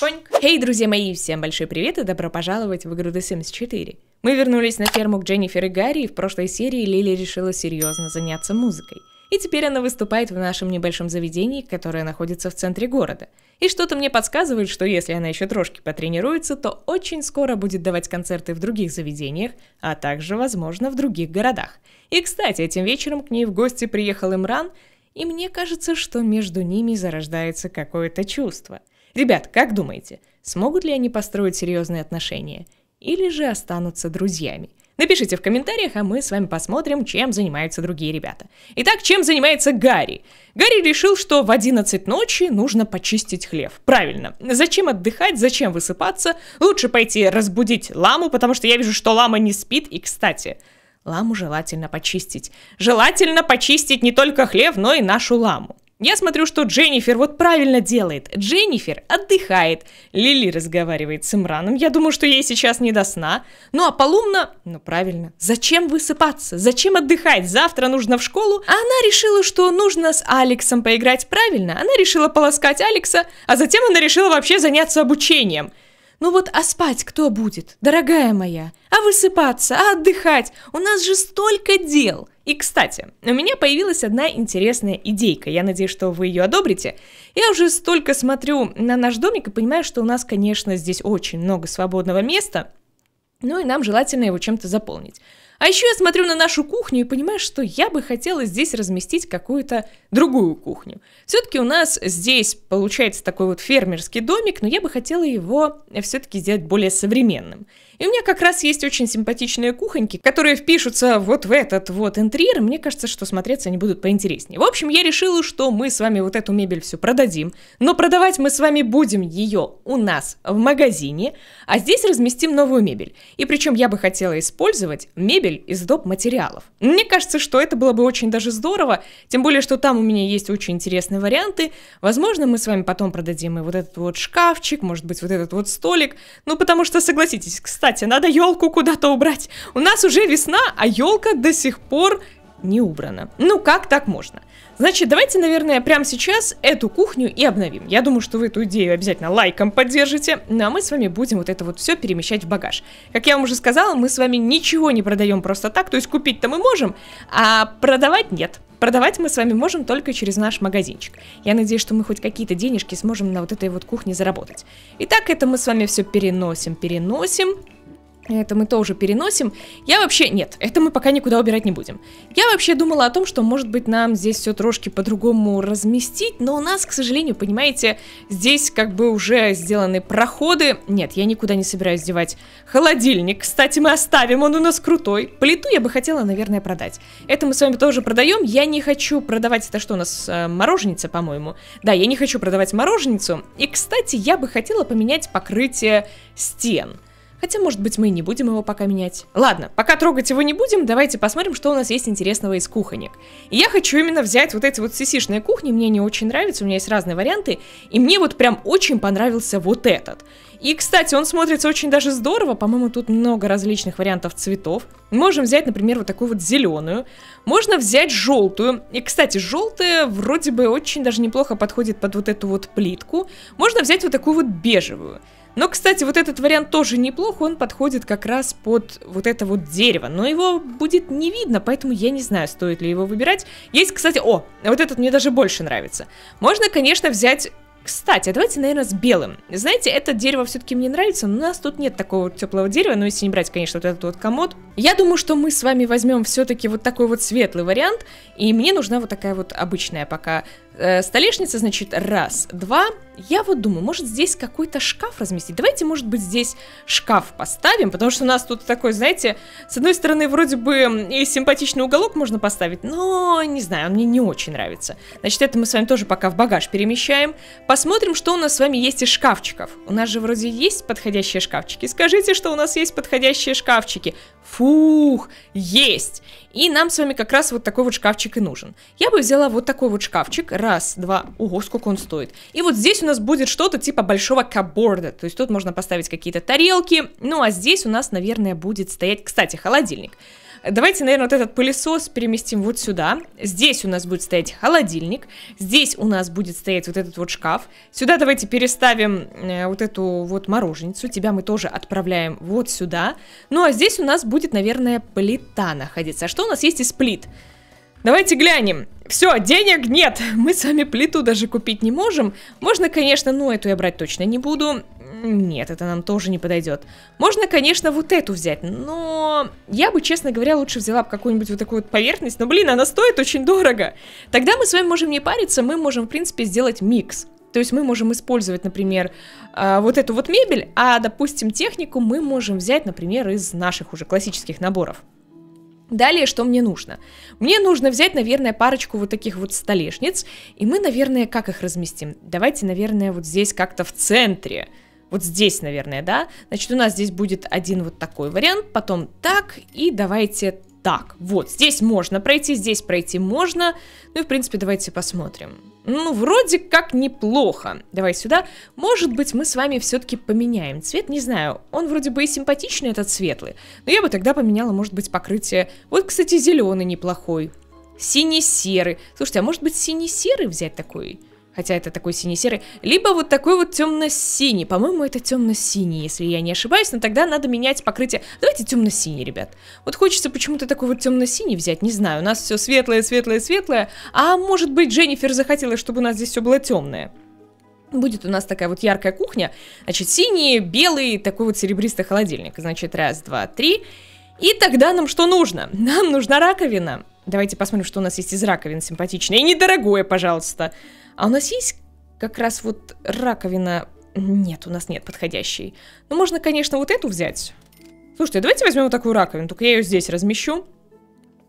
Поньк. Хей, hey, друзья мои, всем большой привет и добро пожаловать в игру The Sims 4. Мы вернулись на ферму к Дженнифер и Гарри, и в прошлой серии Лили решила серьезно заняться музыкой. И теперь она выступает в нашем небольшом заведении, которое находится в центре города. И что-то мне подсказывает, что если она еще трошки потренируется, то очень скоро будет давать концерты в других заведениях, а также, возможно, в других городах. И, кстати, этим вечером к ней в гости приехал Имран, и мне кажется, что между ними зарождается какое-то чувство – Ребят, как думаете, смогут ли они построить серьезные отношения? Или же останутся друзьями? Напишите в комментариях, а мы с вами посмотрим, чем занимаются другие ребята. Итак, чем занимается Гарри? Гарри решил, что в 11 ночи нужно почистить хлев. Правильно. Зачем отдыхать, зачем высыпаться? Лучше пойти разбудить ламу, потому что я вижу, что лама не спит. И, кстати, ламу желательно почистить. Желательно почистить не только хлев, но и нашу ламу. Я смотрю, что Дженнифер вот правильно делает. Дженнифер отдыхает. Лили разговаривает с Имраном. Я думаю, что ей сейчас не до сна. Ну а Полумна, ну правильно, зачем высыпаться? Зачем отдыхать? Завтра нужно в школу. А она решила, что нужно с Алексом поиграть правильно. Она решила полоскать Алекса, а затем она решила вообще заняться обучением. Ну вот, а спать кто будет, дорогая моя? А высыпаться, а отдыхать? У нас же столько дел!» И, кстати, у меня появилась одна интересная идейка, я надеюсь, что вы ее одобрите. Я уже столько смотрю на наш домик и понимаю, что у нас, конечно, здесь очень много свободного места, ну и нам желательно его чем-то заполнить. А еще я смотрю на нашу кухню и понимаю, что я бы хотела здесь разместить какую-то другую кухню. Все-таки у нас здесь получается такой вот фермерский домик, но я бы хотела его все-таки сделать более современным. И у меня как раз есть очень симпатичные кухоньки, которые впишутся вот в этот вот интерьер, мне кажется, что смотреться они будут поинтереснее. В общем, я решила, что мы с вами вот эту мебель всю продадим, но продавать мы с вами будем ее у нас в магазине, а здесь разместим новую мебель. И причем я бы хотела использовать мебель из доп. материалов. Мне кажется, что это было бы очень даже здорово, тем более, что там у меня есть очень интересные варианты. Возможно, мы с вами потом продадим и вот этот вот шкафчик, может быть, вот этот вот столик. Ну, потому что, согласитесь, кстати, кстати, надо елку куда-то убрать. У нас уже весна, а елка до сих пор не убрана. Ну как так можно? Значит, давайте, наверное, прямо сейчас эту кухню и обновим. Я думаю, что вы эту идею обязательно лайком поддержите. Ну а мы с вами будем вот это вот все перемещать в багаж. Как я вам уже сказала, мы с вами ничего не продаем просто так. То есть купить-то мы можем, а продавать нет. Продавать мы с вами можем только через наш магазинчик. Я надеюсь, что мы хоть какие-то денежки сможем на вот этой вот кухне заработать. Итак, это мы с вами все переносим, переносим. Это мы тоже переносим. Я вообще... Нет, это мы пока никуда убирать не будем. Я вообще думала о том, что, может быть, нам здесь все трошки по-другому разместить, но у нас, к сожалению, понимаете, здесь как бы уже сделаны проходы. Нет, я никуда не собираюсь девать холодильник. Кстати, мы оставим, он у нас крутой. Плиту я бы хотела, наверное, продать. Это мы с вами тоже продаем. Я не хочу продавать... Это что у нас? Э, мороженица, по-моему. Да, я не хочу продавать мороженицу. И, кстати, я бы хотела поменять покрытие стен. Хотя, может быть, мы и не будем его пока менять. Ладно, пока трогать его не будем, давайте посмотрим, что у нас есть интересного из кухонек. И я хочу именно взять вот эти вот сисишные кухни, мне не очень нравятся, у меня есть разные варианты, и мне вот прям очень понравился вот этот. И, кстати, он смотрится очень даже здорово, по-моему, тут много различных вариантов цветов. Можем взять, например, вот такую вот зеленую, можно взять желтую, и, кстати, желтая вроде бы очень даже неплохо подходит под вот эту вот плитку, можно взять вот такую вот бежевую. Но, кстати, вот этот вариант тоже неплох, он подходит как раз под вот это вот дерево. Но его будет не видно, поэтому я не знаю, стоит ли его выбирать. Есть, кстати, о, вот этот мне даже больше нравится. Можно, конечно, взять кстати, а давайте, наверное, с белым. Знаете, это дерево все-таки мне нравится, но у нас тут нет такого теплого дерева, но ну, если не брать, конечно, вот этот вот комод. Я думаю, что мы с вами возьмем все-таки вот такой вот светлый вариант, и мне нужна вот такая вот обычная пока Э, столешница, значит, раз, два. Я вот думаю, может здесь какой-то шкаф разместить? Давайте, может быть, здесь шкаф поставим, потому что у нас тут такой, знаете, с одной стороны, вроде бы и симпатичный уголок можно поставить, но, не знаю, он мне не очень нравится. Значит, это мы с вами тоже пока в багаж перемещаем. Посмотрим, что у нас с вами есть из шкафчиков. У нас же вроде есть подходящие шкафчики. Скажите, что у нас есть подходящие шкафчики. Фух, есть! И нам с вами как раз вот такой вот шкафчик и нужен. Я бы взяла вот такой вот шкафчик, раз, Раз, два. Ого, сколько он стоит. И вот здесь у нас будет что-то типа большого каборда. То есть тут можно поставить какие-то тарелки. Ну, а здесь у нас, наверное, будет стоять, кстати, холодильник. Давайте, наверное, вот этот пылесос переместим вот сюда. Здесь у нас будет стоять холодильник. Здесь у нас будет стоять вот этот вот шкаф. Сюда давайте переставим э, вот эту вот мороженницу. Тебя мы тоже отправляем вот сюда. Ну, а здесь у нас будет, наверное, плита находиться. А что у нас есть из плит? Плит. Давайте глянем. Все, денег нет. Мы сами плиту даже купить не можем. Можно, конечно, ну эту я брать точно не буду. Нет, это нам тоже не подойдет. Можно, конечно, вот эту взять, но... Я бы, честно говоря, лучше взяла бы какую-нибудь вот такую вот поверхность. Но, блин, она стоит очень дорого. Тогда мы с вами можем не париться, мы можем, в принципе, сделать микс. То есть мы можем использовать, например, а, вот эту вот мебель, а, допустим, технику мы можем взять, например, из наших уже классических наборов. Далее, что мне нужно? Мне нужно взять, наверное, парочку вот таких вот столешниц, и мы, наверное, как их разместим? Давайте, наверное, вот здесь как-то в центре. Вот здесь, наверное, да? Значит, у нас здесь будет один вот такой вариант, потом так, и давайте так, вот, здесь можно пройти, здесь пройти можно. Ну и, в принципе, давайте посмотрим. Ну, вроде как неплохо. Давай сюда. Может быть, мы с вами все-таки поменяем цвет, не знаю. Он вроде бы и симпатичный, этот светлый. Но я бы тогда поменяла, может быть, покрытие. Вот, кстати, зеленый неплохой. Синий-серый. Слушайте, а может быть, синий-серый взять такой? хотя это такой синий-серый, либо вот такой вот темно-синий. По-моему, это темно-синий, если я не ошибаюсь, но тогда надо менять покрытие. Давайте темно-синий, ребят. Вот хочется почему-то такой вот темно-синий взять, не знаю, у нас все светлое, светлое, светлое, а может быть Дженнифер захотела, чтобы у нас здесь все было темное. Будет у нас такая вот яркая кухня, значит, синий, белый, такой вот серебристый холодильник. Значит, раз, два, три. И тогда нам что нужно? Нам нужна раковина. Давайте посмотрим, что у нас есть из раковин симпатичное. И недорогое, пожалуйста. А у нас есть как раз вот раковина... Нет, у нас нет подходящей. Ну, можно, конечно, вот эту взять. Слушайте, давайте возьмем вот такую раковину, только я ее здесь размещу.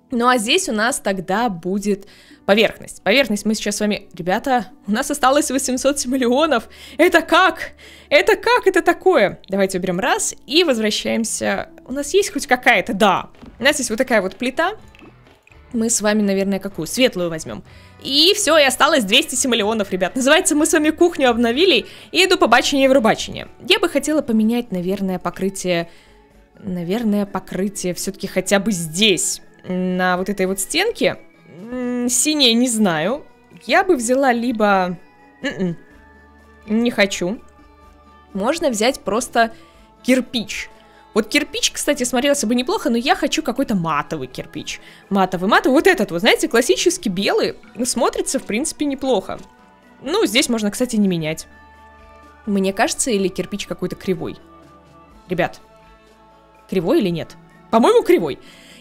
Ну а здесь у нас тогда будет поверхность. Поверхность мы сейчас с вами... Ребята, у нас осталось 800 миллионов. Это как? Это как? Это такое? Давайте уберем раз и возвращаемся. У нас есть хоть какая-то? Да. У нас есть вот такая вот плита мы с вами, наверное, какую? Светлую возьмем. И все, и осталось 200 миллионов, ребят. Называется, мы с вами кухню обновили, и иду по бачине и врубачине. Я бы хотела поменять, наверное, покрытие... Наверное, покрытие все-таки хотя бы здесь, на вот этой вот стенке. синее не знаю. Я бы взяла либо... М м-м, не хочу. Можно взять просто кирпич. Вот кирпич, кстати, смотрелся бы неплохо, но я хочу какой-то матовый кирпич. Матовый, матовый. Вот этот вот, знаете, классический белый. Смотрится, в принципе, неплохо. Ну, здесь можно, кстати, не менять. Мне кажется, или кирпич какой-то кривой. Ребят, кривой или нет? По-моему, кривой.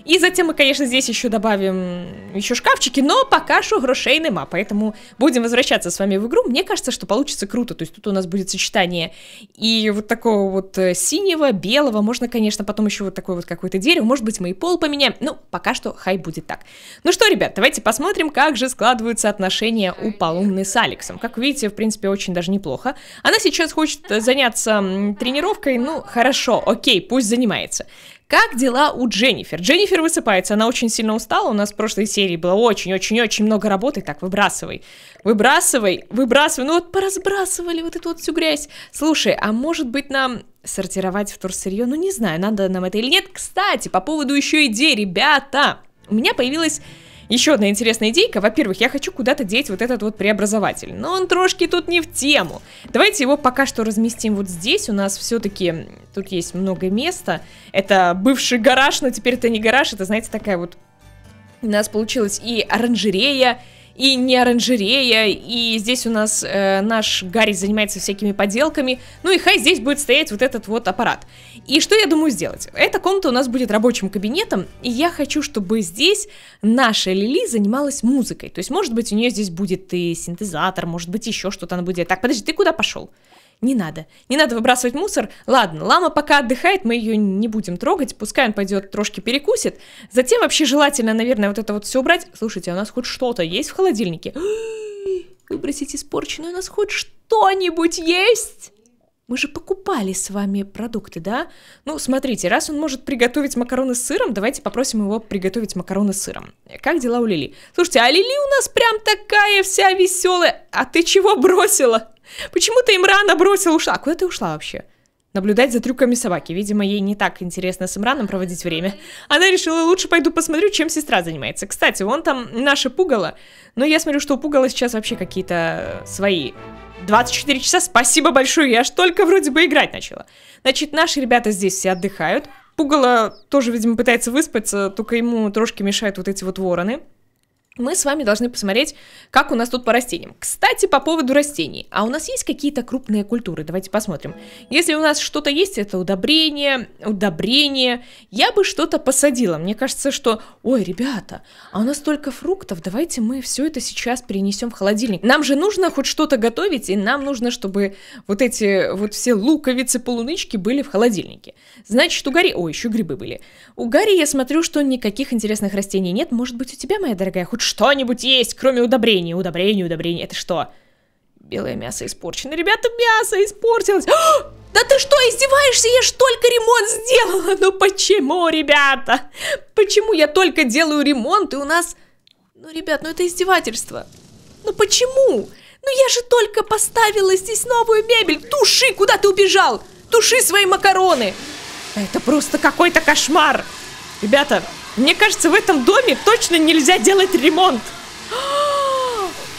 И затем мы, конечно, здесь еще добавим еще шкафчики, но пока что грошей нема, поэтому будем возвращаться с вами в игру. Мне кажется, что получится круто, то есть тут у нас будет сочетание и вот такого вот э, синего, белого, можно, конечно, потом еще вот такое вот какое-то дерево, может быть, мы и пол поменяем, ну, пока что хай будет так. Ну что, ребят, давайте посмотрим, как же складываются отношения у Полумны с Алексом. Как видите, в принципе, очень даже неплохо. Она сейчас хочет заняться тренировкой, ну, хорошо, окей, пусть занимается. Как дела у Дженнифер? Дженнифер высыпается, она очень сильно устала. У нас в прошлой серии было очень-очень-очень много работы. Так, выбрасывай, выбрасывай, выбрасывай. Ну вот поразбрасывали вот эту вот всю грязь. Слушай, а может быть нам сортировать вторсырье? Ну не знаю, надо нам это или нет. Кстати, по поводу еще идей, ребята. У меня появилась еще одна интересная идейка. Во-первых, я хочу куда-то деть вот этот вот преобразователь. Но он трошки тут не в тему. Давайте его пока что разместим вот здесь. У нас все-таки тут есть много места. Это бывший гараж, но теперь это не гараж. Это, знаете, такая вот... У нас получилась и оранжерея, и не оранжерея, и здесь у нас э, наш Гарри занимается всякими поделками, ну и хай здесь будет стоять вот этот вот аппарат. И что я думаю сделать? Эта комната у нас будет рабочим кабинетом, и я хочу, чтобы здесь наша Лили занималась музыкой, то есть может быть у нее здесь будет и синтезатор, может быть еще что-то она будет делать. Так, подожди, ты куда пошел? не надо. Не надо выбрасывать мусор. Ладно, лама пока отдыхает, мы ее не будем трогать. Пускай он пойдет трошки перекусит. Затем вообще желательно, наверное, вот это вот все убрать. Слушайте, а у нас хоть что-то есть в холодильнике? Выбросить испорченную, у нас хоть что-нибудь есть? Мы же покупали с вами продукты, да? Ну, смотрите, раз он может приготовить макароны с сыром, давайте попросим его приготовить макароны с сыром. Как дела у Лили? Слушайте, а Лили у нас прям такая вся веселая. А ты чего бросила? Почему-то ты Имрана бросил ушла. Куда ты ушла вообще? Наблюдать за трюками собаки. Видимо, ей не так интересно с Имраном проводить время. Она решила, лучше пойду посмотрю, чем сестра занимается. Кстати, вон там наше пугало. Но я смотрю, что у пугала сейчас вообще какие-то э, свои 24 часа, спасибо большое, я ж только вроде бы играть начала. Значит, наши ребята здесь все отдыхают. Пугало тоже, видимо, пытается выспаться, только ему трошки мешают вот эти вот вороны мы с вами должны посмотреть, как у нас тут по растениям. Кстати, по поводу растений. А у нас есть какие-то крупные культуры? Давайте посмотрим. Если у нас что-то есть, это удобрение, удобрение. Я бы что-то посадила. Мне кажется, что, ой, ребята, а у нас только фруктов, давайте мы все это сейчас перенесем в холодильник. Нам же нужно хоть что-то готовить, и нам нужно, чтобы вот эти вот все луковицы, полунычки были в холодильнике. Значит, у Гарри... Ой, еще грибы были. У Гарри, я смотрю, что никаких интересных растений нет. Может быть, у тебя, моя дорогая, хоть что-нибудь есть, кроме удобрений. Удобрений, удобрений. Это что? Белое мясо испорчено. Ребята, мясо испортилось. О! Да ты что, издеваешься? Я ж только ремонт сделала. Ну почему, ребята? Почему я только делаю ремонт, и у нас... Ну, ребят, ну это издевательство. Ну почему? Ну я же только поставила здесь новую мебель. Туши, куда ты убежал? Туши свои макароны. Это просто какой-то кошмар. Ребята, мне кажется, в этом доме точно нельзя делать ремонт.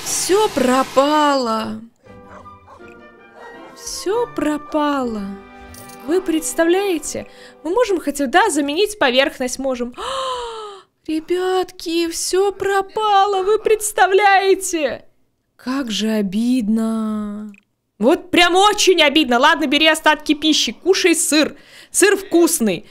Все пропало. Все пропало. Вы представляете? Мы можем хотя да, заменить поверхность можем. Ребятки, все пропало, вы представляете? Как же обидно. Вот прям очень обидно. Ладно, бери остатки пищи, кушай сыр. Сыр вкусный.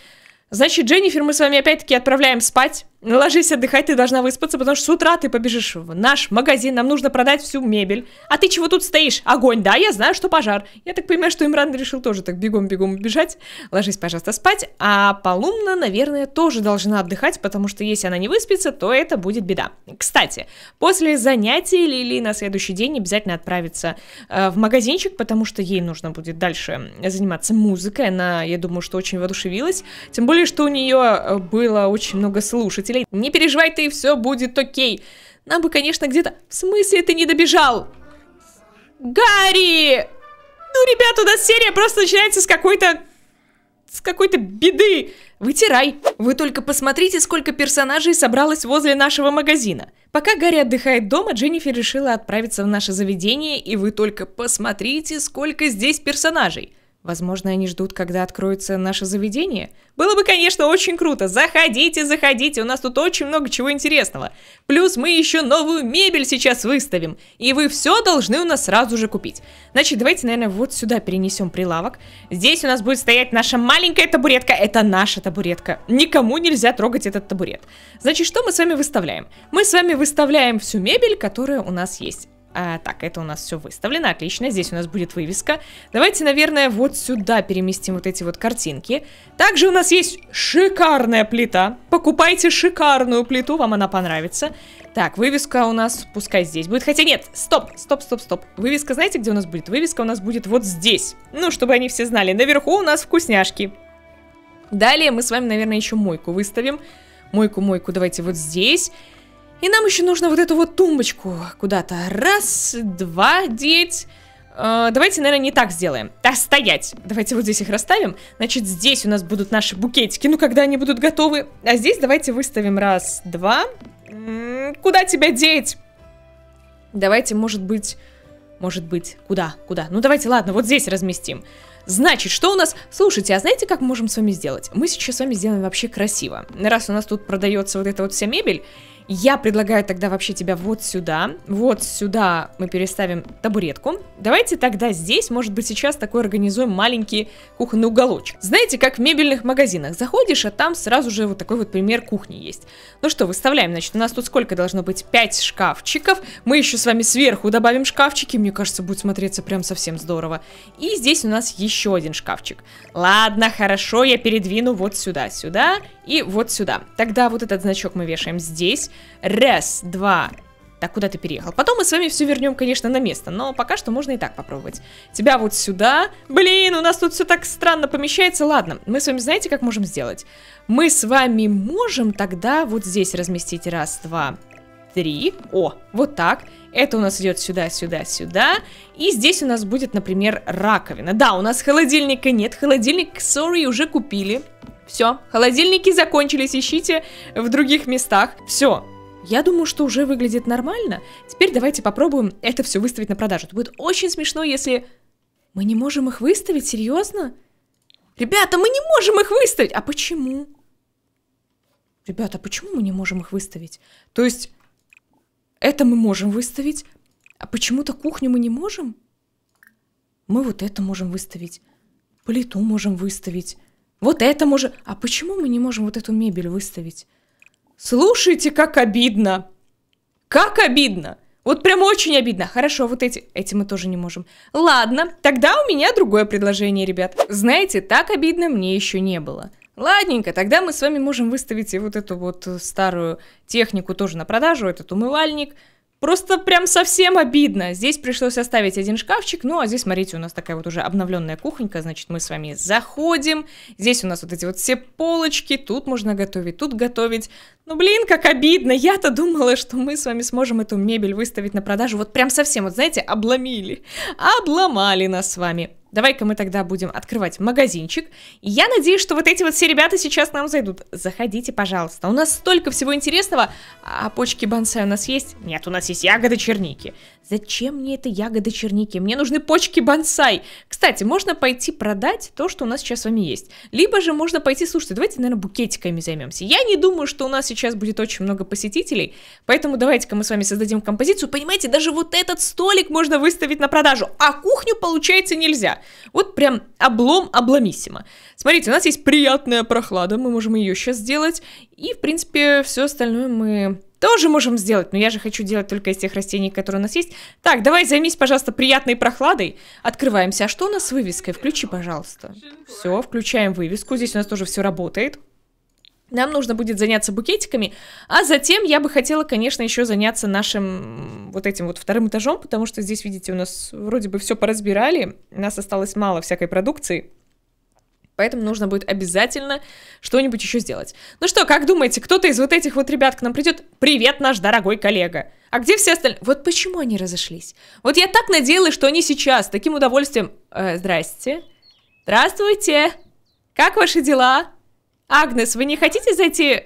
Значит, Дженнифер мы с вами опять-таки отправляем спать. Ложись отдыхать, ты должна выспаться, потому что с утра ты побежишь в наш магазин, нам нужно продать всю мебель. А ты чего тут стоишь? Огонь, да, я знаю, что пожар. Я так понимаю, что Имран решил тоже так бегом-бегом убежать. Ложись, пожалуйста, спать. А Полумна, наверное, тоже должна отдыхать, потому что если она не выспится, то это будет беда. Кстати, после занятий Лили на следующий день обязательно отправится э, в магазинчик, потому что ей нужно будет дальше э, заниматься музыкой. Она, я думаю, что очень воодушевилась. Тем более, что у нее э, было очень много слушать родителей. Не переживай ты, все будет окей. Нам бы, конечно, где-то... В смысле ты не добежал? Гарри! Ну, ребят, у нас серия просто начинается с какой-то... С какой-то беды. Вытирай. Вы только посмотрите, сколько персонажей собралось возле нашего магазина. Пока Гарри отдыхает дома, Дженнифер решила отправиться в наше заведение, и вы только посмотрите, сколько здесь персонажей. Возможно, они ждут, когда откроется наше заведение. Было бы, конечно, очень круто. Заходите, заходите, у нас тут очень много чего интересного. Плюс мы еще новую мебель сейчас выставим. И вы все должны у нас сразу же купить. Значит, давайте, наверное, вот сюда перенесем прилавок. Здесь у нас будет стоять наша маленькая табуретка. Это наша табуретка. Никому нельзя трогать этот табурет. Значит, что мы с вами выставляем? Мы с вами выставляем всю мебель, которая у нас есть. А, так, это у нас все выставлено, отлично, здесь у нас будет вывеска. Давайте, наверное, вот сюда переместим вот эти вот картинки. Также у нас есть шикарная плита. Покупайте шикарную плиту, вам она понравится. Так, вывеска у нас пускай здесь будет. Хотя нет, стоп, стоп, стоп, стоп. Вывеска, знаете, где у нас будет? Вывеска у нас будет вот здесь. Ну, чтобы они все знали. Наверху у нас вкусняшки. Далее мы с вами, наверное, еще мойку выставим. Мойку, мойку давайте вот здесь. И нам еще нужно вот эту вот тумбочку куда-то. Раз, два деть. Э, давайте, наверное, не так сделаем. А, стоять. Давайте вот здесь их расставим. Значит, здесь у нас будут наши букетики. Ну, когда они будут готовы. А здесь давайте выставим раз, два. М -м, куда тебя деть? Давайте, может быть... Может быть, куда, куда? Ну, давайте, ладно, вот здесь разместим. Значит, что у нас? Слушайте, а знаете, как мы можем с вами сделать? Мы сейчас с вами сделаем вообще красиво. Раз у нас тут продается вот эта вот вся мебель, я предлагаю тогда вообще тебя вот сюда. Вот сюда мы переставим табуретку. Давайте тогда здесь, может быть, сейчас такой организуем маленький кухонный уголочек. Знаете, как в мебельных магазинах. Заходишь, а там сразу же вот такой вот пример кухни есть. Ну что, выставляем, значит, у нас тут сколько должно быть? 5 шкафчиков. Мы еще с вами сверху добавим шкафчики. Мне кажется, будет смотреться прям совсем здорово. И здесь у нас еще один шкафчик. Ладно, хорошо, я передвину вот сюда, сюда и вот сюда. Тогда вот этот значок мы вешаем здесь. Раз, два, так, куда ты переехал? Потом мы с вами все вернем, конечно, на место, но пока что можно и так попробовать. Тебя вот сюда. Блин, у нас тут все так странно помещается. Ладно, мы с вами знаете, как можем сделать? Мы с вами можем тогда вот здесь разместить раз, два, три. О, вот так. Это у нас идет сюда, сюда, сюда. И здесь у нас будет, например, раковина. Да, у нас холодильника нет. Холодильник, сори, уже купили. Все, холодильники закончились, ищите в других местах. Все, я думаю, что уже выглядит нормально. Теперь давайте попробуем это все выставить на продажу. Это будет очень смешно, если... Мы не можем их выставить? Серьезно? Ребята, мы не можем их выставить! А почему? Ребята, почему мы не можем их выставить? То есть, это мы можем выставить, а почему-то кухню мы не можем? Мы вот это можем выставить, плиту можем выставить. Вот это может... А почему мы не можем вот эту мебель выставить? Слушайте, как обидно! Как обидно! Вот прям очень обидно. Хорошо, вот эти, эти мы тоже не можем. Ладно, тогда у меня другое предложение, ребят. Знаете, так обидно мне еще не было. Ладненько, тогда мы с вами можем выставить и вот эту вот э, старую технику тоже на продажу, этот умывальник, Просто прям совсем обидно. Здесь пришлось оставить один шкафчик, ну а здесь, смотрите, у нас такая вот уже обновленная кухонька, значит, мы с вами заходим. Здесь у нас вот эти вот все полочки, тут можно готовить, тут готовить. Ну блин, как обидно. Я-то думала, что мы с вами сможем эту мебель выставить на продажу. Вот прям совсем, вот знаете, обломили. Обломали нас с вами. Давай-ка мы тогда будем открывать магазинчик. я надеюсь, что вот эти вот все ребята сейчас нам зайдут. Заходите, пожалуйста. У нас столько всего интересного. А почки бонсай у нас есть? Нет, у нас есть ягоды черники. Зачем мне это ягоды черники? Мне нужны почки бонсай. Кстати, можно пойти продать то, что у нас сейчас с вами есть. Либо же можно пойти, слушайте, давайте, наверное, букетиками займемся. Я не думаю, что у нас сейчас будет очень много посетителей, поэтому давайте-ка мы с вами создадим композицию. Понимаете, даже вот этот столик можно выставить на продажу, а кухню, получается, нельзя. Вот прям облом обломиссимо. Смотрите, у нас есть приятная прохлада, мы можем ее сейчас сделать. И, в принципе, все остальное мы тоже можем сделать, но я же хочу делать только из тех растений, которые у нас есть. Так, давай займись, пожалуйста, приятной прохладой. Открываемся. А что у нас с вывеской? Включи, пожалуйста. Все, включаем вывеску. Здесь у нас тоже все работает. Нам нужно будет заняться букетиками, а затем я бы хотела, конечно, еще заняться нашим вот этим вот вторым этажом, потому что здесь, видите, у нас вроде бы все поразбирали, у нас осталось мало всякой продукции, Поэтому нужно будет обязательно что-нибудь еще сделать. Ну что, как думаете, кто-то из вот этих вот ребят к нам придет? Привет, наш дорогой коллега. А где все остальные? Вот почему они разошлись? Вот я так надеялась, что они сейчас с таким удовольствием... Э, здрасте. Здравствуйте. Как ваши дела? Агнес, вы не хотите зайти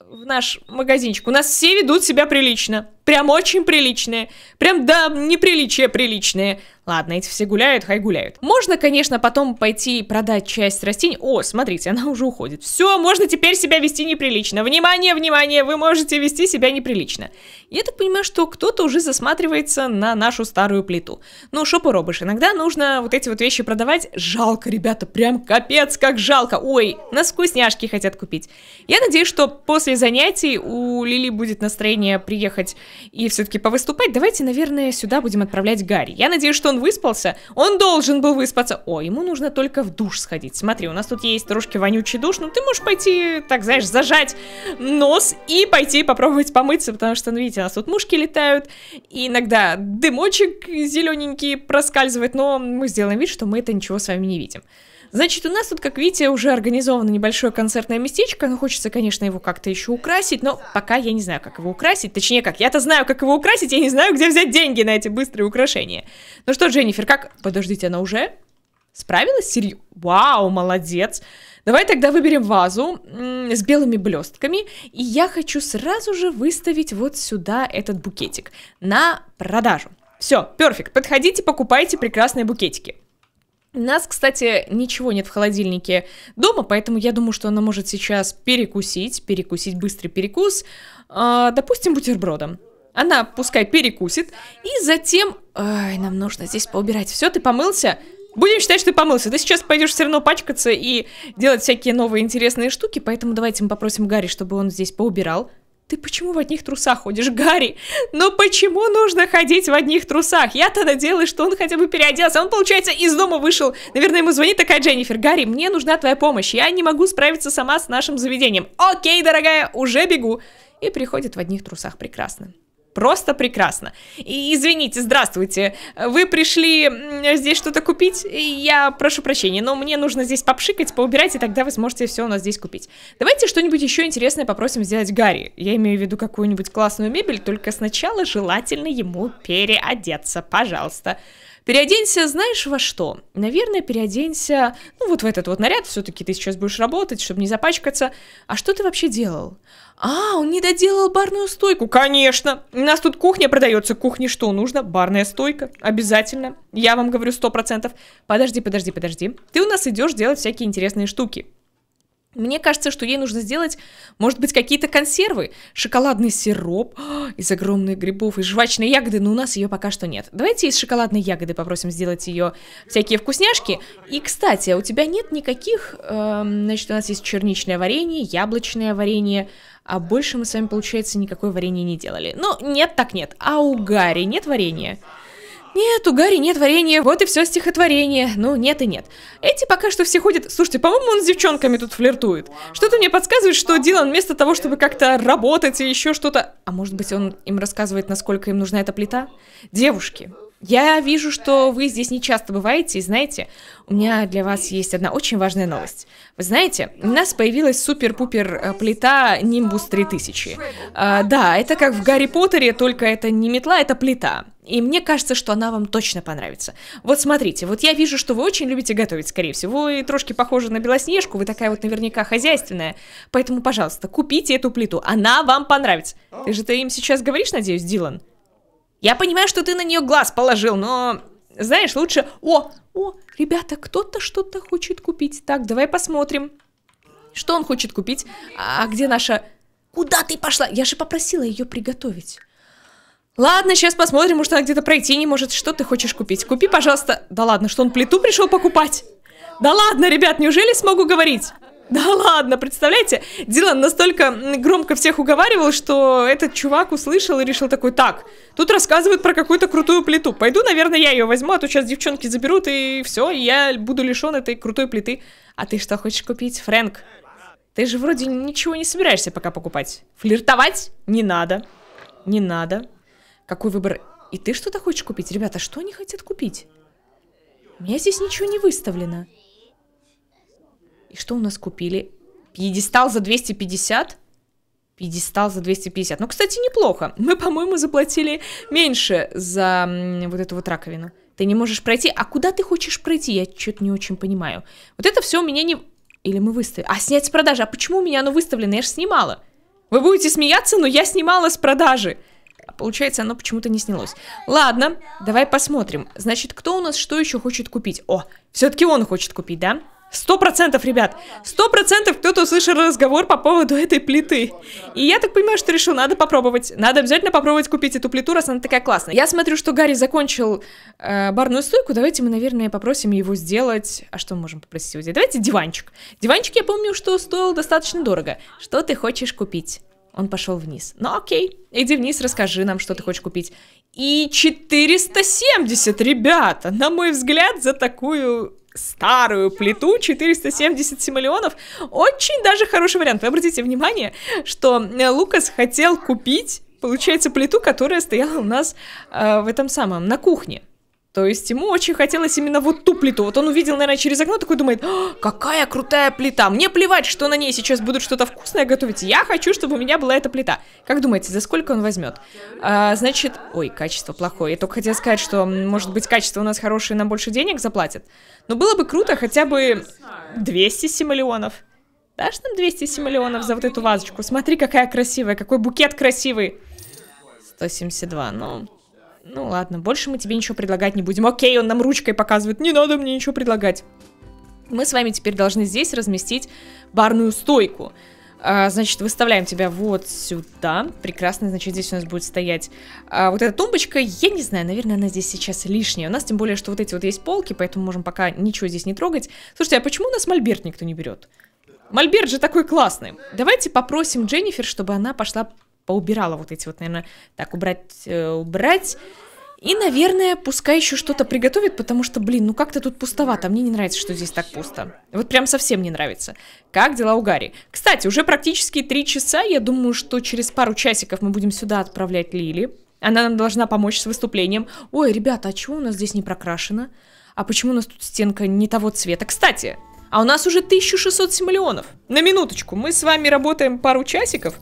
в наш магазинчик? У нас все ведут себя прилично. Прям очень приличные. Прям до да, неприличия приличные. Ладно, эти все гуляют, хай гуляют. Можно, конечно, потом пойти продать часть растений. О, смотрите, она уже уходит. Все, можно теперь себя вести неприлично. Внимание, внимание, вы можете вести себя неприлично. Я так понимаю, что кто-то уже засматривается на нашу старую плиту. Ну, шо поробишь, иногда нужно вот эти вот вещи продавать. Жалко, ребята, прям капец, как жалко. Ой, нас вкусняшки хотят купить. Я надеюсь, что после занятий у Лили будет настроение приехать и все-таки повыступать. Давайте, наверное, сюда будем отправлять Гарри. Я надеюсь, что он выспался? Он должен был выспаться. О, ему нужно только в душ сходить. Смотри, у нас тут есть дружки вонючий душ. Ну, ты можешь пойти, так, знаешь, зажать нос и пойти попробовать помыться, потому что, ну, видите, у нас тут мушки летают. И иногда дымочек зелененький проскальзывает, но мы сделаем вид, что мы это ничего с вами не видим. Значит, у нас тут, как видите, уже организовано небольшое концертное местечко. Ну, хочется, конечно, его как-то еще украсить, но пока я не знаю, как его украсить. Точнее, как, я-то знаю, как его украсить, я не знаю, где взять деньги на эти быстрые украшения. Ну что, Дженнифер, как... Подождите, она уже справилась? Серьезно? Вау, молодец! Давай тогда выберем вазу с белыми блестками, и я хочу сразу же выставить вот сюда этот букетик на продажу. Все, перфект, подходите, покупайте прекрасные букетики. У нас, кстати, ничего нет в холодильнике дома, поэтому я думаю, что она может сейчас перекусить, перекусить быстрый перекус, э, допустим, бутербродом. Она пускай перекусит, и затем... Ай, нам нужно здесь поубирать. Все, ты помылся? Будем считать, что ты помылся. Ты сейчас пойдешь все равно пачкаться и делать всякие новые интересные штуки, поэтому давайте мы попросим Гарри, чтобы он здесь поубирал ты почему в одних трусах ходишь, Гарри? Ну почему нужно ходить в одних трусах? Я тогда делаю, что он хотя бы переоделся. Он, получается, из дома вышел. Наверное, ему звонит такая Дженнифер. Гарри, мне нужна твоя помощь. Я не могу справиться сама с нашим заведением. Окей, дорогая, уже бегу. И приходит в одних трусах. Прекрасно. Просто прекрасно. И, извините, здравствуйте. Вы пришли здесь что-то купить? Я прошу прощения, но мне нужно здесь попшикать, поубирать, и тогда вы сможете все у нас здесь купить. Давайте что-нибудь еще интересное попросим сделать Гарри. Я имею в виду какую-нибудь классную мебель, только сначала желательно ему переодеться, пожалуйста. Переоденься, знаешь, во что? Наверное, переоденься, ну, вот в этот вот наряд, все-таки ты сейчас будешь работать, чтобы не запачкаться. А что ты вообще делал? А, он не доделал барную стойку. Конечно. У нас тут кухня продается. Кухне что нужно? Барная стойка. Обязательно. Я вам говорю сто процентов. Подожди, подожди, подожди. Ты у нас идешь делать всякие интересные штуки. Мне кажется, что ей нужно сделать, может быть, какие-то консервы. Шоколадный сироп из огромных грибов и жвачные ягоды, но у нас ее пока что нет. Давайте из шоколадной ягоды попросим сделать ее всякие вкусняшки. И, кстати, а у тебя нет никаких... Э, значит, у нас есть черничное варенье, яблочное варенье, а больше мы с вами, получается, никакое варенье не делали. Ну, нет так нет. А у Гарри нет варенья? Нет, у Гарри нет варенья, вот и все стихотворение. Ну, нет и нет. Эти пока что все ходят... Слушайте, по-моему, он с девчонками тут флиртует. Что-то мне подсказывает, что Дилан вместо того, чтобы как-то работать и еще что-то... А может быть, он им рассказывает, насколько им нужна эта плита? Девушки, я вижу, что вы здесь не часто бываете, и знаете, у меня для вас есть одна очень важная новость. Вы знаете, у нас появилась супер-пупер э, плита Nimbus 3000. А, да, это как в Гарри Поттере, только это не метла, это плита. И мне кажется, что она вам точно понравится. Вот смотрите, вот я вижу, что вы очень любите готовить, скорее всего, и трошки похожи на Белоснежку, вы такая вот наверняка хозяйственная. Поэтому, пожалуйста, купите эту плиту, она вам понравится. Ты же то им сейчас говоришь, надеюсь, Дилан? Я понимаю, что ты на нее глаз положил, но, знаешь, лучше... О, о, ребята, кто-то что-то хочет купить. Так, давай посмотрим. Что он хочет купить? А, а где наша... Куда ты пошла? Я же попросила ее приготовить. Ладно, сейчас посмотрим, может она где-то пройти не может. Что ты хочешь купить? Купи, пожалуйста... Да ладно, что он плиту пришел покупать? Да ладно, ребят, неужели смогу говорить? Да ладно, представляете? Дилан настолько громко всех уговаривал, что этот чувак услышал и решил такой, так, тут рассказывают про какую-то крутую плиту. Пойду, наверное, я ее возьму, а то сейчас девчонки заберут, и все, и я буду лишен этой крутой плиты. А ты что хочешь купить, Фрэнк? Ты же вроде ничего не собираешься пока покупать. Флиртовать не надо. Не надо. Какой выбор? И ты что-то хочешь купить? Ребята, что они хотят купить? У меня здесь ничего не выставлено. И что у нас купили? Пьедестал за 250? Пьедестал за 250. Ну, кстати, неплохо. Мы, по-моему, заплатили меньше за вот эту вот раковину. Ты не можешь пройти. А куда ты хочешь пройти? Я что-то не очень понимаю. Вот это все у меня не... Или мы выставили. А, снять с продажи. А почему у меня оно выставлено? Я же снимала. Вы будете смеяться, но я снимала с продажи. А получается, оно почему-то не снялось. Ладно, давай посмотрим. Значит, кто у нас что еще хочет купить? О, все-таки он хочет купить, да? Да. Сто процентов, ребят, сто процентов кто-то услышал разговор по поводу этой плиты. И я так понимаю, что решил, надо попробовать. Надо обязательно попробовать купить эту плиту, раз она такая классная. Я смотрю, что Гарри закончил э, барную стойку. Давайте мы, наверное, попросим его сделать... А что мы можем попросить его сделать? Давайте диванчик. Диванчик, я помню, что стоил достаточно дорого. Что ты хочешь купить? Он пошел вниз. Ну окей, иди вниз, расскажи нам, что ты хочешь купить. И 470, ребята, на мой взгляд, за такую старую плиту 470 миллионов. Очень даже хороший вариант. Вы обратите внимание, что э, Лукас хотел купить, получается, плиту, которая стояла у нас э, в этом самом, на кухне. То есть ему очень хотелось именно вот ту плиту. Вот он увидел, наверное, через окно, такой думает, «А, какая крутая плита. Мне плевать, что на ней сейчас будут что-то вкусное готовить. Я хочу, чтобы у меня была эта плита. Как думаете, за сколько он возьмет? А, значит, ой, качество плохое. Я только хотел сказать, что, может быть, качество у нас хорошее, нам больше денег заплатят. Но было бы круто хотя бы 207 миллионов. Дашь нам 207 миллионов за вот эту вазочку? Смотри, какая красивая, какой букет красивый. 172, ну... Но ну ладно, больше мы тебе ничего предлагать не будем. Окей, он нам ручкой показывает, не надо мне ничего предлагать. Мы с вами теперь должны здесь разместить барную стойку. А, значит, выставляем тебя вот сюда. Прекрасно, значит, здесь у нас будет стоять а, вот эта тумбочка. Я не знаю, наверное, она здесь сейчас лишняя. У нас тем более, что вот эти вот есть полки, поэтому можем пока ничего здесь не трогать. Слушайте, а почему у нас мольберт никто не берет? Мольберт же такой классный. Давайте попросим Дженнифер, чтобы она пошла поубирала вот эти вот, наверное, так, убрать, э, убрать. И, наверное, пускай еще что-то приготовит, потому что, блин, ну как-то тут пустовато. Мне не нравится, что здесь так пусто. Вот прям совсем не нравится. Как дела у Гарри? Кстати, уже практически три часа. Я думаю, что через пару часиков мы будем сюда отправлять Лили. Она нам должна помочь с выступлением. Ой, ребята, а чего у нас здесь не прокрашено? А почему у нас тут стенка не того цвета? Кстати, а у нас уже 1600 миллионов. На минуточку, мы с вами работаем пару часиков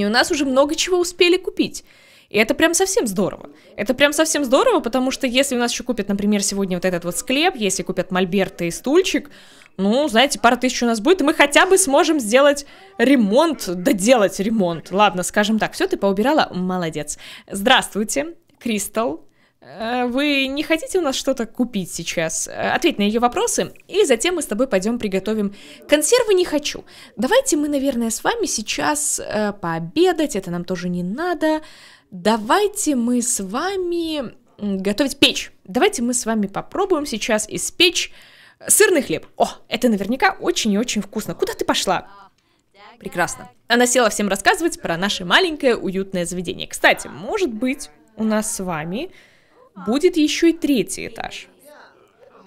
и у нас уже много чего успели купить. И это прям совсем здорово. Это прям совсем здорово, потому что если у нас еще купят, например, сегодня вот этот вот склеп, если купят мольберт и стульчик, ну, знаете, пара тысяч у нас будет, и мы хотя бы сможем сделать ремонт, доделать ремонт. Ладно, скажем так, все, ты поубирала? Молодец. Здравствуйте, Кристал. Э, вы не хотите у нас что-то купить сейчас? Э, ответь на ее вопросы, и затем мы с тобой пойдем приготовим. Консервы не хочу. Давайте мы, наверное, с вами сейчас э, пообедать, это нам тоже не надо. Давайте мы с вами готовить печь. Давайте мы с вами попробуем сейчас испечь сырный хлеб. О, это наверняка очень и очень вкусно. Куда ты пошла? Прекрасно. Она села всем рассказывать про наше маленькое уютное заведение. Кстати, может быть, у нас с вами будет еще и третий этаж.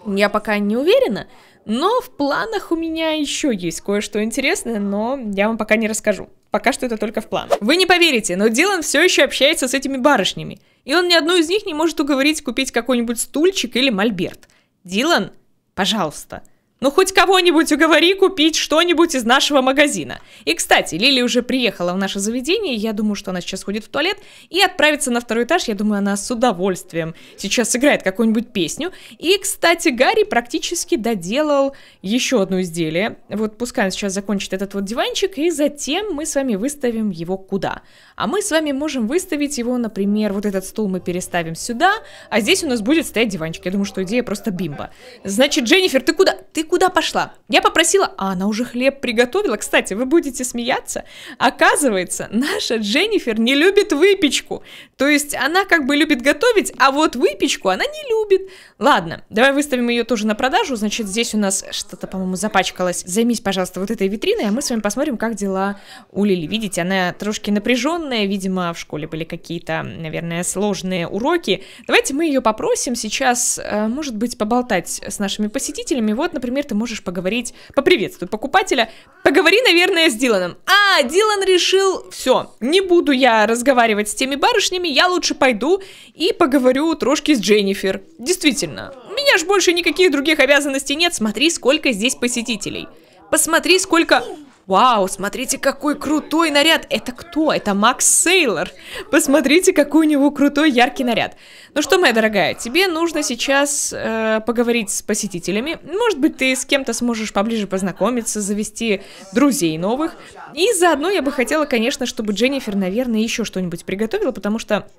Я пока не уверена, но в планах у меня еще есть кое-что интересное, но я вам пока не расскажу. Пока что это только в планах. Вы не поверите, но Дилан все еще общается с этими барышнями. И он ни одну из них не может уговорить купить какой-нибудь стульчик или мольберт. Дилан, пожалуйста, ну хоть кого-нибудь уговори купить что-нибудь из нашего магазина. И, кстати, Лили уже приехала в наше заведение, я думаю, что она сейчас ходит в туалет и отправится на второй этаж, я думаю, она с удовольствием сейчас сыграет какую-нибудь песню. И, кстати, Гарри практически доделал еще одно изделие. Вот пускай он сейчас закончит этот вот диванчик, и затем мы с вами выставим его куда. А мы с вами можем выставить его, например, вот этот стул мы переставим сюда, а здесь у нас будет стоять диванчик. Я думаю, что идея просто бимба. Значит, Дженнифер, ты куда? Ты куда пошла? Я попросила, а она уже хлеб приготовила. Кстати, вы будете смеяться. Оказывается, наша Дженнифер не любит выпечку. То есть она как бы любит готовить, а вот выпечку она не любит. Ладно, давай выставим ее тоже на продажу. Значит, здесь у нас что-то, по-моему, запачкалось. Займись, пожалуйста, вот этой витриной, а мы с вами посмотрим, как дела у Лили. Видите, она трошки напряженная. Видимо, в школе были какие-то, наверное, сложные уроки. Давайте мы ее попросим сейчас, э, может быть, поболтать с нашими посетителями. Вот, например, например, ты можешь поговорить, поприветствовать покупателя, поговори, наверное, с Диланом. А, Дилан решил, все, не буду я разговаривать с теми барышнями, я лучше пойду и поговорю трошки с Дженнифер. Действительно, у меня ж больше никаких других обязанностей нет, смотри, сколько здесь посетителей. Посмотри, сколько... Вау, смотрите, какой крутой наряд. Это кто? Это Макс Сейлор. Посмотрите, какой у него крутой яркий наряд. Ну что, моя дорогая, тебе нужно сейчас э, поговорить с посетителями. Может быть, ты с кем-то сможешь поближе познакомиться, завести друзей новых. И заодно я бы хотела, конечно, чтобы Дженнифер, наверное, еще что-нибудь приготовила, потому что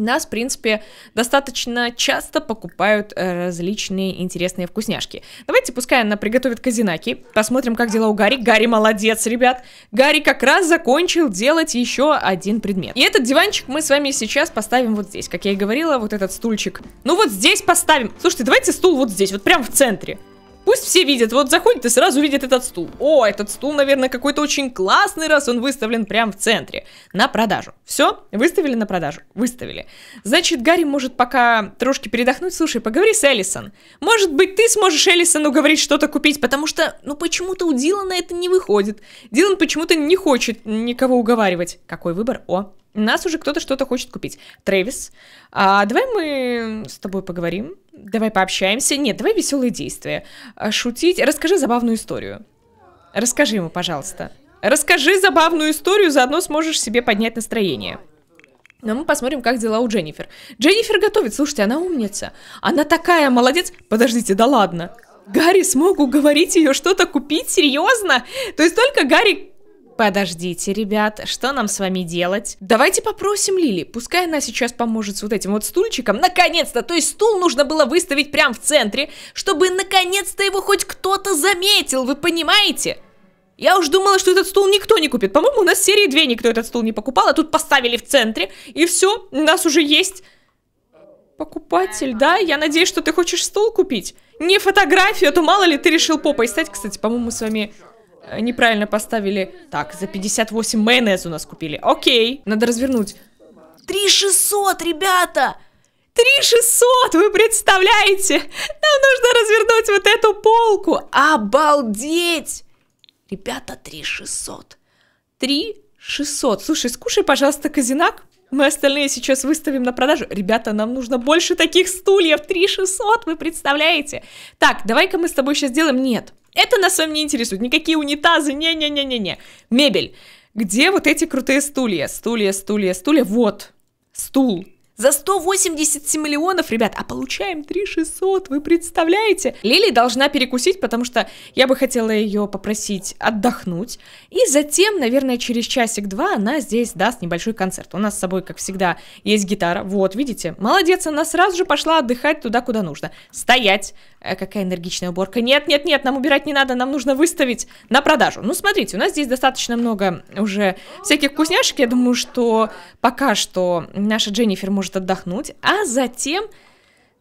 нас, в принципе, достаточно часто покупают э, различные интересные вкусняшки. Давайте пускай она приготовит казинаки. Посмотрим, как дела у Гарри. Гарри молодец, ребят. Гарри как раз закончил делать еще один предмет. И этот диванчик мы с вами сейчас поставим вот здесь. Как я и говорила, вот этот стульчик. Ну вот здесь поставим. Слушайте, давайте стул вот здесь, вот прям в центре. Пусть все видят. Вот заходит и сразу видит этот стул. О, этот стул, наверное, какой-то очень классный, раз он выставлен прямо в центре. На продажу. Все, выставили на продажу. Выставили. Значит, Гарри может пока трошки передохнуть. Слушай, поговори с Эллисон. Может быть, ты сможешь Эллисон говорить что-то купить, потому что, ну, почему-то у Дилана это не выходит. Дилан почему-то не хочет никого уговаривать. Какой выбор? О, нас уже кто-то что-то хочет купить. Трэвис, а давай мы с тобой поговорим Давай пообщаемся. Нет, давай веселые действия. А, шутить. Расскажи забавную историю. Расскажи ему, пожалуйста. Расскажи забавную историю, заодно сможешь себе поднять настроение. Но мы посмотрим, как дела у Дженнифер. Дженнифер готовит, слушайте, она умница. Она такая молодец. Подождите, да ладно. Гарри смог уговорить ее что-то купить? Серьезно? То есть только Гарри Подождите, ребят, что нам с вами делать? Давайте попросим Лили, пускай она сейчас поможет с вот этим вот стульчиком. Наконец-то! То есть стул нужно было выставить прямо в центре, чтобы наконец-то его хоть кто-то заметил, вы понимаете? Я уж думала, что этот стул никто не купит. По-моему, у нас в серии 2 никто этот стул не покупал, а тут поставили в центре, и все, у нас уже есть покупатель, да? Я надеюсь, что ты хочешь стул купить. Не фотографию, а то мало ли ты решил попой стать. Кстати, по-моему, мы с вами Э, неправильно поставили. Так, за 58 майонез у нас купили. Окей. Надо развернуть. 3600, ребята! 3600, вы представляете? Нам нужно развернуть вот эту полку. Обалдеть! Ребята, 3600. 3600. Слушай, скушай, пожалуйста, казинак. Мы остальные сейчас выставим на продажу. Ребята, нам нужно больше таких стульев. 3600, вы представляете? Так, давай-ка мы с тобой сейчас сделаем... Нет, это нас с вами не интересует. Никакие унитазы, не-не-не-не-не. Мебель. Где вот эти крутые стулья? Стулья, стулья, стулья. Вот, стул. За 187 миллионов, ребят, а получаем 3600, вы представляете? Лили должна перекусить, потому что я бы хотела ее попросить отдохнуть. И затем, наверное, через часик-два она здесь даст небольшой концерт. У нас с собой, как всегда, есть гитара. Вот, видите? Молодец, она сразу же пошла отдыхать туда, куда нужно. Стоять! Э, какая энергичная уборка. Нет, нет, нет, нам убирать не надо, нам нужно выставить на продажу. Ну, смотрите, у нас здесь достаточно много уже всяких вкусняшек. Я думаю, что пока что наша Дженнифер может может отдохнуть, а затем...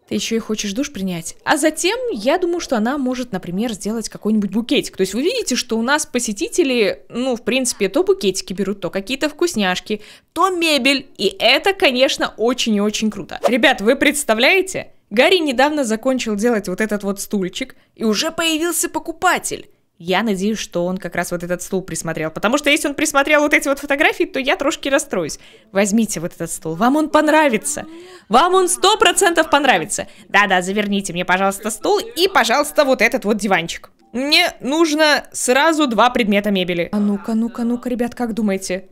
Ты еще и хочешь душ принять. А затем, я думаю, что она может, например, сделать какой-нибудь букетик. То есть вы видите, что у нас посетители, ну, в принципе, то букетики берут, то какие-то вкусняшки, то мебель. И это, конечно, очень и очень круто. Ребят, вы представляете? Гарри недавно закончил делать вот этот вот стульчик, и уже появился покупатель. Я надеюсь, что он как раз вот этот стул присмотрел. Потому что если он присмотрел вот эти вот фотографии, то я трошки расстроюсь. Возьмите вот этот стул. Вам он понравится. Вам он сто процентов понравится. Да-да, заверните мне, пожалуйста, стул и, пожалуйста, вот этот вот диванчик. Мне нужно сразу два предмета мебели. А ну-ка, ну-ка, ну-ка, ребят, как думаете?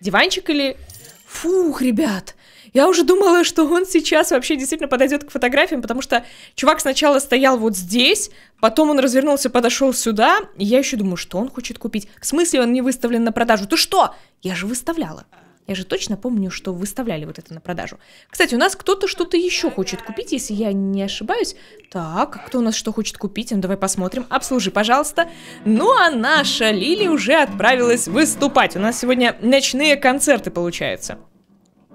Диванчик или... Фух, ребят, я уже думала, что он сейчас вообще действительно подойдет к фотографиям, потому что чувак сначала стоял вот здесь, потом он развернулся, подошел сюда, и я еще думаю, что он хочет купить. В смысле он не выставлен на продажу? Ты что? Я же выставляла. Я же точно помню, что выставляли вот это на продажу. Кстати, у нас кто-то что-то еще хочет купить, если я не ошибаюсь. Так, а кто у нас что хочет купить? Ну, давай посмотрим. Обслужи, пожалуйста. Ну, а наша Лили уже отправилась выступать. У нас сегодня ночные концерты, получается.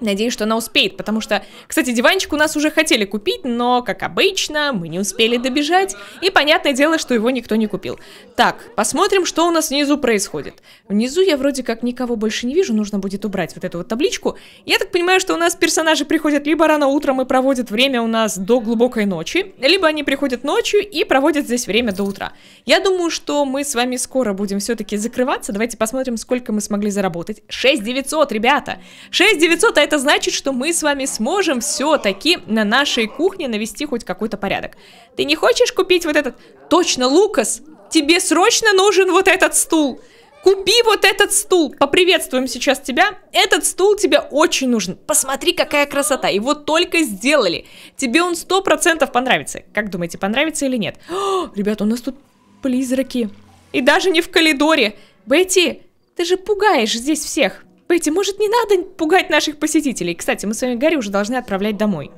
Надеюсь, что она успеет, потому что, кстати, диванчик у нас уже хотели купить, но, как обычно, мы не успели добежать, и понятное дело, что его никто не купил. Так, посмотрим, что у нас внизу происходит. Внизу я вроде как никого больше не вижу, нужно будет убрать вот эту вот табличку. Я так понимаю, что у нас персонажи приходят либо рано утром и проводят время у нас до глубокой ночи, либо они приходят ночью и проводят здесь время до утра. Я думаю, что мы с вами скоро будем все-таки закрываться, давайте посмотрим, сколько мы смогли заработать. 6900, ребята! 6900 а это это значит, что мы с вами сможем все-таки на нашей кухне навести хоть какой-то порядок. Ты не хочешь купить вот этот? Точно, Лукас, тебе срочно нужен вот этот стул. Купи вот этот стул. Поприветствуем сейчас тебя. Этот стул тебе очень нужен. Посмотри, какая красота. Его только сделали. Тебе он сто процентов понравится. Как думаете, понравится или нет? О, ребят, у нас тут призраки. И даже не в коридоре. Бетти, ты же пугаешь здесь всех. Бетти, может, не надо пугать наших посетителей? Кстати, мы с вами Гарри уже должны отправлять домой.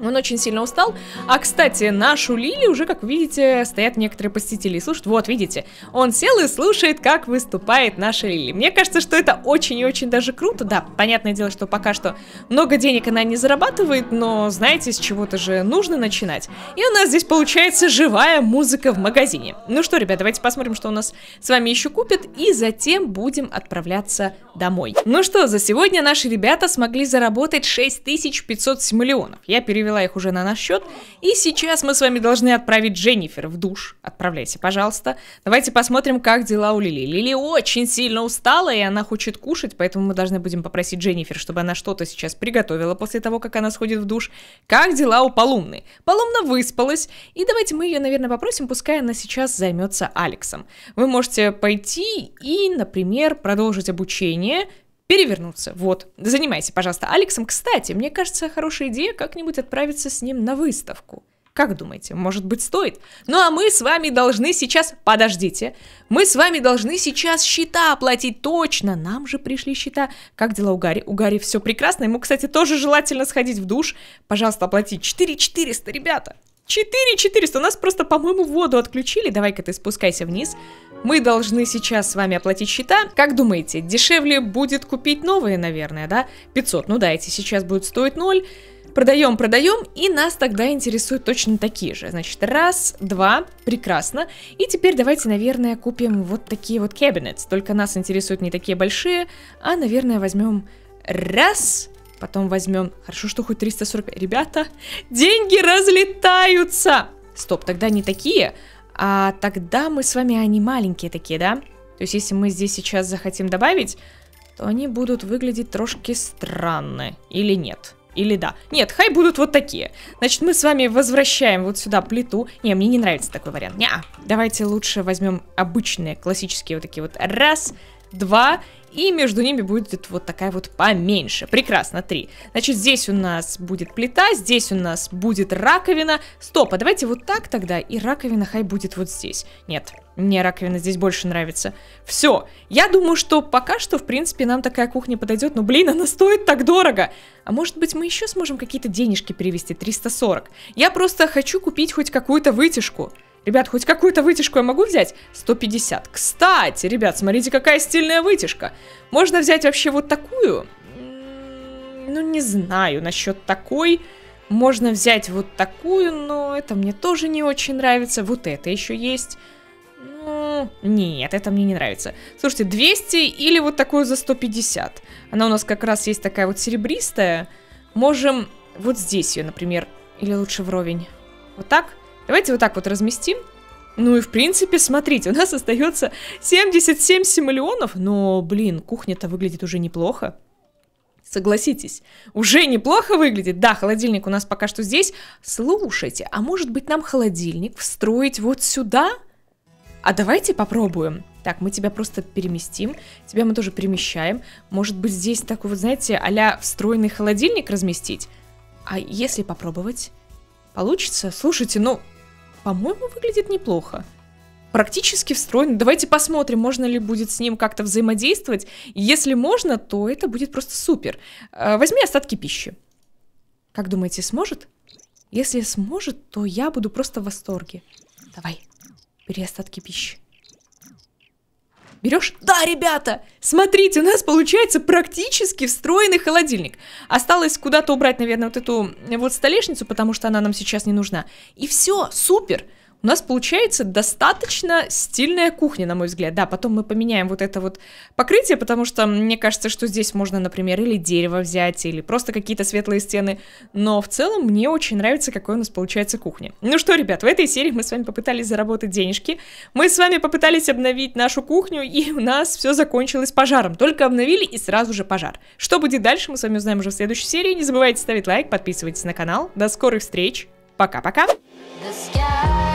Он очень сильно устал. А, кстати, нашу Лили уже, как видите, стоят некоторые посетители и слушают. Вот, видите, он сел и слушает, как выступает наша Лили. Мне кажется, что это очень и очень даже круто. Да, понятное дело, что пока что много денег она не зарабатывает, но, знаете, с чего-то же нужно начинать. И у нас здесь получается живая музыка в магазине. Ну что, ребят, давайте посмотрим, что у нас с вами еще купят, и затем будем отправляться домой. Ну что, за сегодня наши ребята смогли заработать 6500 миллионов. Я переведу перевела их уже на наш счет. И сейчас мы с вами должны отправить Дженнифер в душ. Отправляйся, пожалуйста. Давайте посмотрим, как дела у Лили. Лили очень сильно устала, и она хочет кушать, поэтому мы должны будем попросить Дженнифер, чтобы она что-то сейчас приготовила после того, как она сходит в душ. Как дела у Полумны? Полумна выспалась, и давайте мы ее, наверное, попросим, пускай она сейчас займется Алексом. Вы можете пойти и, например, продолжить обучение, перевернуться. Вот. Занимайся, пожалуйста, Алексом. Кстати, мне кажется, хорошая идея как-нибудь отправиться с ним на выставку. Как думаете, может быть стоит? Ну а мы с вами должны сейчас... Подождите. Мы с вами должны сейчас счета оплатить. Точно, нам же пришли счета. Как дела у Гарри? У Гарри все прекрасно. Ему, кстати, тоже желательно сходить в душ. Пожалуйста, оплатить. оплати 4400, ребята. 4400. У нас просто, по-моему, воду отключили. Давай-ка ты спускайся вниз мы должны сейчас с вами оплатить счета. Как думаете, дешевле будет купить новые, наверное, да? 500, ну да, эти сейчас будут стоить 0. Продаем, продаем, и нас тогда интересуют точно такие же. Значит, раз, два, прекрасно. И теперь давайте, наверное, купим вот такие вот кабинеты. Только нас интересуют не такие большие, а, наверное, возьмем раз, потом возьмем... Хорошо, что хоть 340... Ребята, деньги разлетаются! Стоп, тогда не такие, а тогда мы с вами, они маленькие такие, да? То есть, если мы здесь сейчас захотим добавить, то они будут выглядеть трошки странно. Или нет? Или да? Нет, хай будут вот такие. Значит, мы с вами возвращаем вот сюда плиту. Не, мне не нравится такой вариант. Не, -а. давайте лучше возьмем обычные, классические вот такие вот. Раз, два и между ними будет вот такая вот поменьше. Прекрасно, три. Значит, здесь у нас будет плита, здесь у нас будет раковина. Стоп, а давайте вот так тогда, и раковина хай будет вот здесь. Нет, мне раковина здесь больше нравится. Все, я думаю, что пока что, в принципе, нам такая кухня подойдет. Но, блин, она стоит так дорого. А может быть, мы еще сможем какие-то денежки перевести? 340. Я просто хочу купить хоть какую-то вытяжку. Ребят, хоть какую-то вытяжку я могу взять? 150. Кстати, ребят, смотрите, какая стильная вытяжка. Можно взять вообще вот такую? Ну, не знаю насчет такой. Можно взять вот такую, но это мне тоже не очень нравится. Вот это еще есть. Ну, нет, это мне не нравится. Слушайте, 200 или вот такую за 150. Она у нас как раз есть такая вот серебристая. Можем вот здесь ее, например. Или лучше вровень. Вот так? Давайте вот так вот разместим. Ну и в принципе, смотрите, у нас остается 77 симолеонов, но, блин, кухня-то выглядит уже неплохо. Согласитесь, уже неплохо выглядит. Да, холодильник у нас пока что здесь. Слушайте, а может быть нам холодильник встроить вот сюда? А давайте попробуем. Так, мы тебя просто переместим. Тебя мы тоже перемещаем. Может быть здесь такой вот, знаете, а встроенный холодильник разместить? А если попробовать? Получится? Слушайте, ну, по-моему, выглядит неплохо. Практически встроен. Давайте посмотрим, можно ли будет с ним как-то взаимодействовать. Если можно, то это будет просто супер. Э, возьми остатки пищи. Как думаете, сможет? Если сможет, то я буду просто в восторге. Давай, бери остатки пищи берешь, да, ребята, смотрите, у нас получается практически встроенный холодильник. Осталось куда-то убрать, наверное, вот эту вот столешницу, потому что она нам сейчас не нужна. И все, супер. Супер у нас получается достаточно стильная кухня, на мой взгляд. Да, потом мы поменяем вот это вот покрытие, потому что мне кажется, что здесь можно, например, или дерево взять, или просто какие-то светлые стены. Но в целом мне очень нравится, какой у нас получается кухня. Ну что, ребят, в этой серии мы с вами попытались заработать денежки. Мы с вами попытались обновить нашу кухню, и у нас все закончилось пожаром. Только обновили и сразу же пожар. Что будет дальше, мы с вами узнаем уже в следующей серии. Не забывайте ставить лайк, подписывайтесь на канал. До скорых встреч. Пока-пока. The sky.